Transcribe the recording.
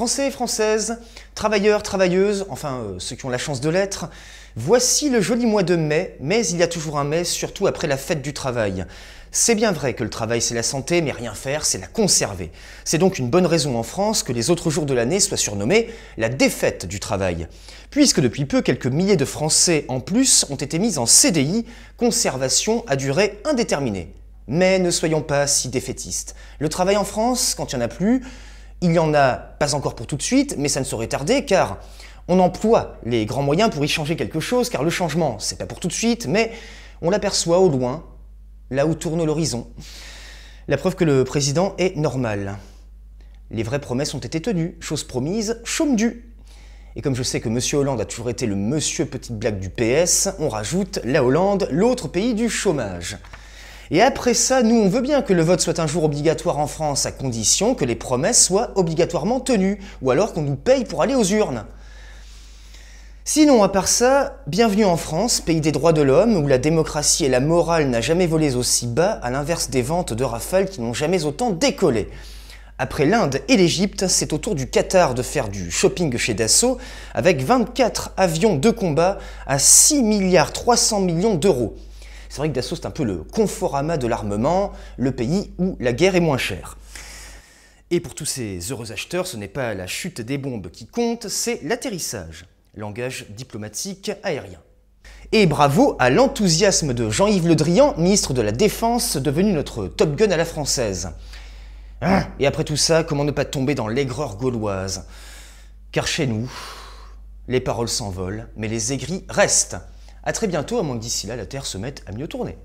Français, Françaises, travailleurs, travailleuses, enfin euh, ceux qui ont la chance de l'être, voici le joli mois de mai, mais il y a toujours un mai, surtout après la fête du travail. C'est bien vrai que le travail c'est la santé, mais rien faire c'est la conserver. C'est donc une bonne raison en France que les autres jours de l'année soient surnommés la défaite du travail. Puisque depuis peu, quelques milliers de Français en plus ont été mis en CDI, conservation à durée indéterminée. Mais ne soyons pas si défaitistes. Le travail en France, quand il n'y en a plus, il n'y en a pas encore pour tout de suite, mais ça ne saurait tarder car on emploie les grands moyens pour y changer quelque chose, car le changement, c'est pas pour tout de suite, mais on l'aperçoit au loin, là où tourne l'horizon. La preuve que le président est normal. Les vraies promesses ont été tenues, chose promise, chaume due. Et comme je sais que Monsieur Hollande a toujours été le monsieur petite blague du PS, on rajoute la Hollande, l'autre pays du chômage. Et après ça, nous, on veut bien que le vote soit un jour obligatoire en France, à condition que les promesses soient obligatoirement tenues, ou alors qu'on nous paye pour aller aux urnes. Sinon, à part ça, bienvenue en France, pays des droits de l'homme, où la démocratie et la morale n'a jamais volé aussi bas, à l'inverse des ventes de Rafale qui n'ont jamais autant décollé. Après l'Inde et l'Égypte, c'est au tour du Qatar de faire du shopping chez Dassault, avec 24 avions de combat à 6 milliards 300 millions d'euros. C'est vrai que Dassault, c'est un peu le conforama de l'armement, le pays où la guerre est moins chère. Et pour tous ces heureux acheteurs, ce n'est pas la chute des bombes qui compte, c'est l'atterrissage, langage diplomatique aérien. Et bravo à l'enthousiasme de Jean-Yves Le Drian, ministre de la Défense, devenu notre Top Gun à la française. Hein, et après tout ça, comment ne pas tomber dans l'aigreur gauloise Car chez nous, les paroles s'envolent, mais les aigris restent. A très bientôt, à moins que d'ici là la Terre se mette à mieux tourner.